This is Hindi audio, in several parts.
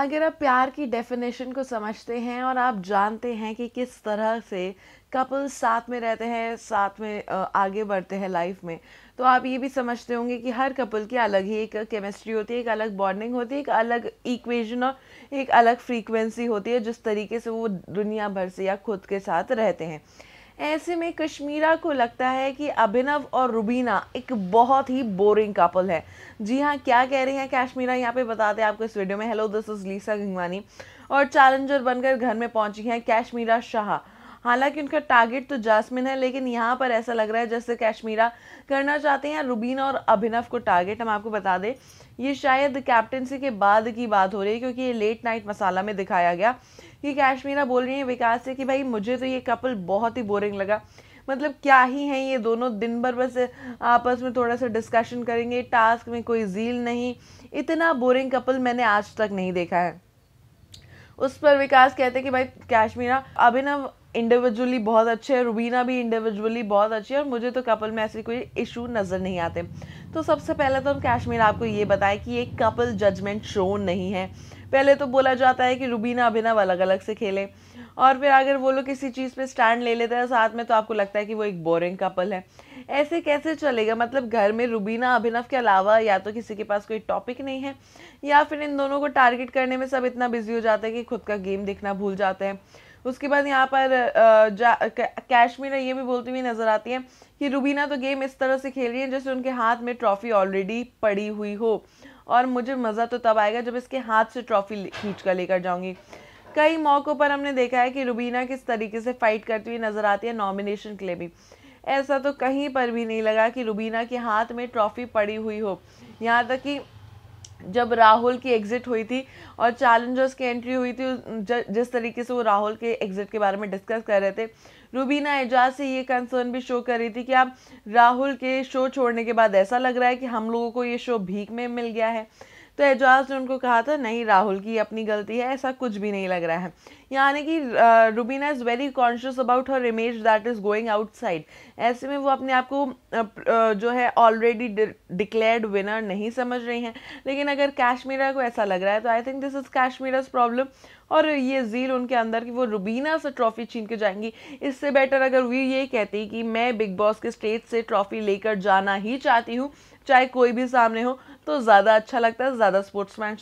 अगर आप प्यार की डेफिनेशन को समझते हैं और आप जानते हैं कि किस तरह से कपल साथ में रहते हैं साथ में आगे बढ़ते हैं लाइफ में तो आप ये भी समझते होंगे कि हर कपल की अलग ही एक केमिस्ट्री होती है एक अलग बॉन्डिंग होती है एक अलग इक्वेशन और एक अलग फ्रीक्वेंसी होती है जिस तरीके से वो दुनिया भर से या खुद के साथ रहते हैं ऐसे में कश्मीरा को लगता है कि अभिनव और रुबीना एक बहुत ही बोरिंग कपल है जी हाँ क्या कह रही हैं कश्मीरा यहाँ पे बताते हैं आपको इस वीडियो में hello this is Lisa Gangwani और चैलेंजर बनकर घर में पहुंची हैं कश्मीरा शाह हालांकि उनका टारगेट तो जासमिन है लेकिन यहाँ पर ऐसा लग रहा है जैसे कश्मीरा करना चाहते हैं रुबीन और अभिनव को टारगेट हम आपको बता दें ये शायद कैप्टनसी के बाद की बात हो रही है क्योंकि ये लेट नाइट मसाला में दिखाया गया कि कश्मीरा बोल रही है विकास से कि भाई मुझे तो ये कपल बहुत ही बोरिंग लगा मतलब क्या ही हैं ये दोनों दिन भर बस आपस में थोड़ा सा डिस्कशन करेंगे टास्क में कोई झील नहीं इतना बोरिंग कपल मैंने आज तक नहीं देखा है उस पर विकास कहते हैं कि भाई कश्मीरा अभिनव इंडिविजुअली बहुत अच्छे हैं रूबीना भी इंडिविजुअली बहुत अच्छी है और मुझे तो कपल में ऐसे कोई इशू नज़र नहीं आते तो सबसे पहले तो हम कश्मीर आपको ये बताएं कि ये कपल जजमेंट शो नहीं है पहले तो बोला जाता है कि रुबीना अभिनव अलग अलग से खेले और फिर अगर वो लोग किसी चीज़ पे स्टैंड ले लेते हैं साथ में तो आपको लगता है कि वो एक बोरिंग कपल है ऐसे कैसे चलेगा मतलब घर में रुबीना अभिनव के अलावा या तो किसी के पास कोई टॉपिक नहीं है या फिर इन दोनों को टारगेट करने में सब इतना बिजी हो जाता है कि खुद का गेम देखना भूल जाते हैं उसके बाद यहाँ पर कैशमीना ये भी बोलती हुई नज़र आती है कि रुबीना तो गेम इस तरह से खेल रही है जैसे उनके हाथ में ट्रॉफी ऑलरेडी पड़ी हुई हो और मुझे मज़ा तो तब आएगा जब इसके हाथ से ट्रॉफी खींच कर लेकर जाऊँगी कई मौक़ों पर हमने देखा है कि रुबीना किस तरीके से फ़ाइट करती हुई नज़र आती है नॉमिनेशन के लिए भी ऐसा तो कहीं पर भी नहीं लगा कि रुबीना के हाथ में ट्रॉफ़ी पड़ी हुई हो यहाँ तक कि जब राहुल की एग्ज़िट हुई थी और चैलेंजर्स की एंट्री हुई थी जिस तरीके से वो राहुल के एग्ज़िट के बारे में डिस्कस कर रहे थे रूबीना एजाज से ये कंसर्न भी शो कर रही थी कि आप राहुल के शो छोड़ने के बाद ऐसा लग रहा है कि हम लोगों को ये शो भीख में मिल गया है तो एजाज ने उनको कहा था नहीं राहुल की अपनी गलती है ऐसा कुछ भी नहीं लग रहा है यानी कि Rubina is very conscious about हर image that is going outside ऐसे में वो अपने आप को जो है ऑलरेडी डिक्लेयर्ड विनर नहीं समझ रही हैं लेकिन अगर कैशमीरा को ऐसा लग रहा है तो I think this is Kashmera's problem और ये जील उनके अंदर कि वो रुबीना से ट्रॉफी छीन के जाएंगी इससे बेटर अगर वो ये कहती कि मैं बिग बॉस के स्टेज से ट्रॉफी लेकर जाना ही चाहती हूँ चाहे कोई भी सामने हो तो ज़्यादा अच्छा लगता है ज़्यादा स्पोर्ट्समैन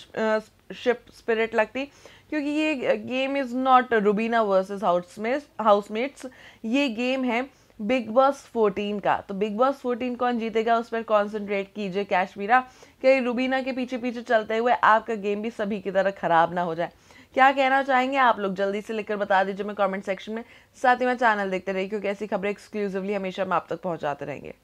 शिप स्पिरिट लगती क्योंकि ये game is not Rubina versus housemates housemates ये गेम है बिग बॉस 14 का तो बिग बॉस 14 कौन जीतेगा उस पर कॉन्सेंट्रेट कीजिए कैशमीरा कहीं रुबीना के पीछे पीछे चलते हुए आपका गेम भी सभी की तरह ख़राब ना हो जाए क्या कहना चाहेंगे आप लोग जल्दी से लिखकर बता दीजिए मैं कमेंट सेक्शन में साथ ही मैं चैनल देखते रहिए क्योंकि ऐसी खबरें एक्सक्लूसिवली हमेशा हम आप तक पहुंचाते रहेंगे